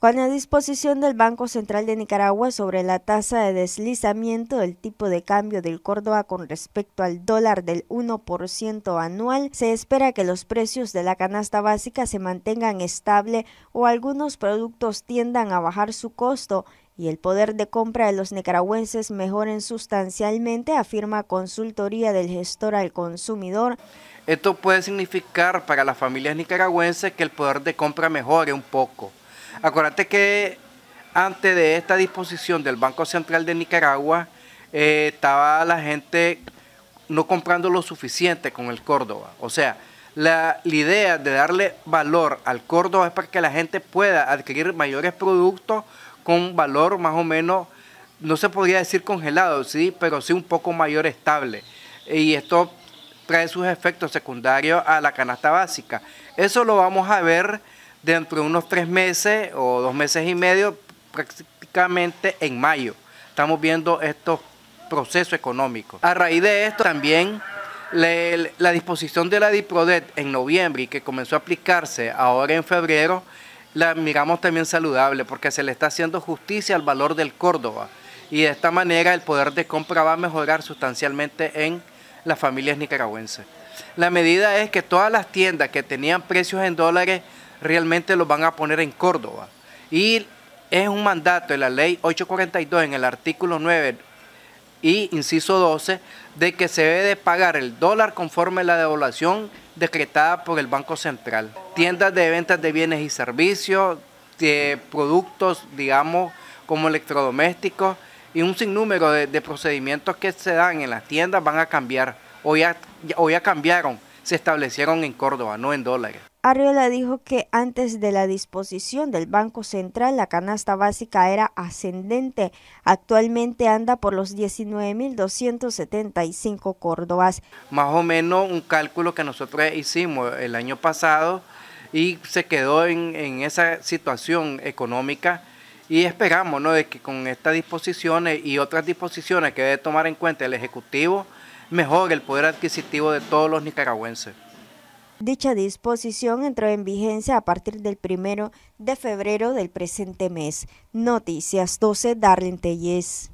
con la disposición del Banco Central de Nicaragua sobre la tasa de deslizamiento del tipo de cambio del Córdoba con respecto al dólar del 1% anual, se espera que los precios de la canasta básica se mantengan estable o algunos productos tiendan a bajar su costo y el poder de compra de los nicaragüenses mejoren sustancialmente, afirma consultoría del gestor al consumidor. Esto puede significar para las familias nicaragüenses que el poder de compra mejore un poco Acuérdate que antes de esta disposición del Banco Central de Nicaragua, eh, estaba la gente no comprando lo suficiente con el Córdoba. O sea, la, idea de darle valor al Córdoba es para que la gente pueda adquirir mayores productos con valor más o menos, no se podría decir congelado, sí, pero sí un poco mayor estable. Y esto trae sus efectos secundarios a la canasta básica. Eso lo vamos a ver dentro de unos tres meses o dos meses y medio, prácticamente en mayo. Estamos viendo estos procesos económicos. A raíz de esto también la disposición de la DIPRODET en noviembre y que comenzó a aplicarse ahora en febrero, la miramos también saludable porque se le está haciendo justicia al valor del Córdoba y de esta manera el poder de compra va a mejorar sustancialmente en las familias nicaragüenses. La medida es que todas las tiendas que tenían precios en dólares realmente los van a poner en Córdoba. Y es un mandato de la ley 842 en el artículo 9 y inciso 12 de que se debe pagar el dólar conforme la devaluación decretada por el Banco Central. Tiendas de ventas de bienes y servicios, de productos, digamos, como electrodomésticos y un sinnúmero de, procedimientos que se dan en las tiendas van a cambiar o ya cambiaron se establecieron en Córdoba, no en dólares. Arriola dijo que antes de la disposición del Banco Central la canasta básica era ascendente. Actualmente anda por los 19.275 córdobas. Más o menos un cálculo que nosotros hicimos el año pasado y se quedó en, esa situación económica y esperamos de que con estas disposiciones y otras disposiciones que debe tomar en cuenta el Ejecutivo, mejore el poder adquisitivo de todos los nicaragüenses. Dicha disposición entró en vigencia a partir del primero de febrero del presente mes. Noticias 12, Darlene Tellez.